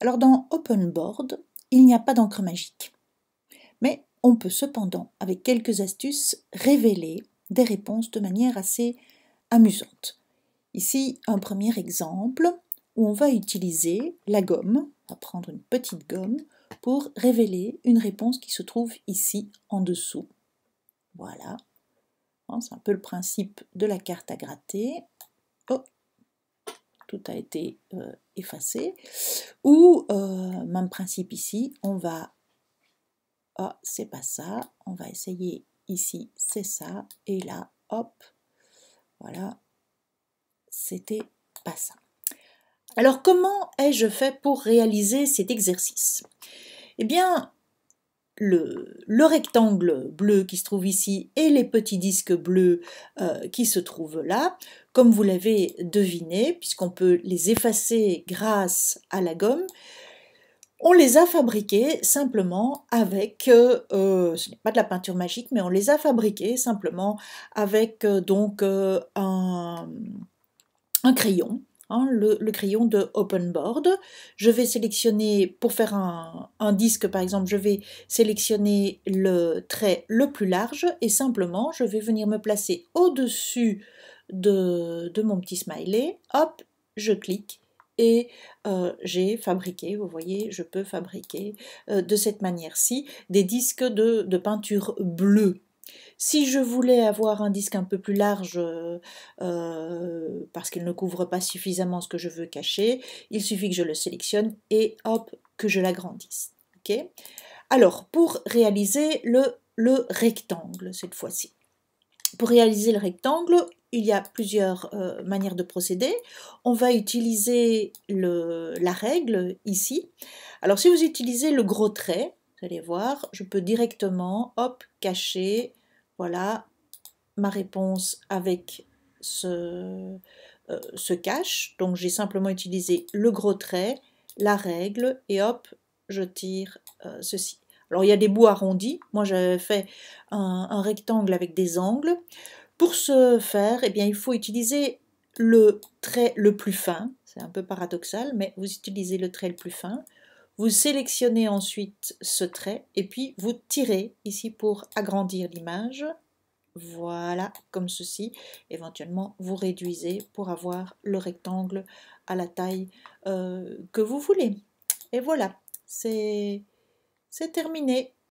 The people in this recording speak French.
Alors dans Board, il n'y a pas d'encre magique. Mais on peut cependant, avec quelques astuces, révéler des réponses de manière assez amusante. Ici, un premier exemple où on va utiliser la gomme, on va prendre une petite gomme, pour révéler une réponse qui se trouve ici en dessous. Voilà. Hein, c'est un peu le principe de la carte à gratter. Oh, tout a été euh, effacer. Ou, euh, même principe ici, on va... Ah, c'est pas ça. On va essayer ici, c'est ça. Et là, hop, voilà, c'était pas ça. Alors, comment ai-je fait pour réaliser cet exercice Eh bien, le, rectangle bleu qui se trouve ici et les petits disques bleus euh, qui se trouvent là. Comme vous l'avez deviné, puisqu'on peut les effacer grâce à la gomme, on les a fabriqués simplement avec, euh, ce n'est pas de la peinture magique, mais on les a fabriqués simplement avec euh, donc un crayon, Hein, le, crayon de Open Board. Je vais sélectionner, pour faire un, un, disque par exemple, je vais sélectionner le trait le plus large et simplement je vais venir me placer au-dessus de, de, mon petit smiley. Hop, je clique et euh, j'ai fabriqué, vous voyez, je peux fabriquer euh, de cette manière-ci des disques de, de peinture bleue. Si je voulais avoir un disque un peu plus large euh, euh, parce qu'il ne couvre pas suffisamment ce que je veux cacher, il suffit que je le sélectionne et hop, que je l'agrandisse. ok Alors, pour réaliser le, le rectangle cette fois-ci. Pour réaliser le rectangle, il y a plusieurs euh, manières de procéder. On va utiliser la règle ici. Alors si vous utilisez le gros trait, vous allez voir, je peux directement, hop, cacher voilà ma réponse avec euh, ce, cache. Donc j'ai simplement utilisé le gros trait, la règle, et hop, je tire euh, ceci. Alors il y a des bouts arrondis. Moi j'avais fait un, rectangle avec des angles. Pour ce faire, eh bien, il faut utiliser le trait le plus fin. C'est un peu paradoxal, mais vous utilisez le trait le plus fin. Vous sélectionnez ensuite ce trait et puis vous tirez ici pour agrandir l'image. Voilà, comme ceci. Éventuellement, vous réduisez pour avoir le rectangle à la taille euh, que vous voulez. Et voilà, c'est terminé.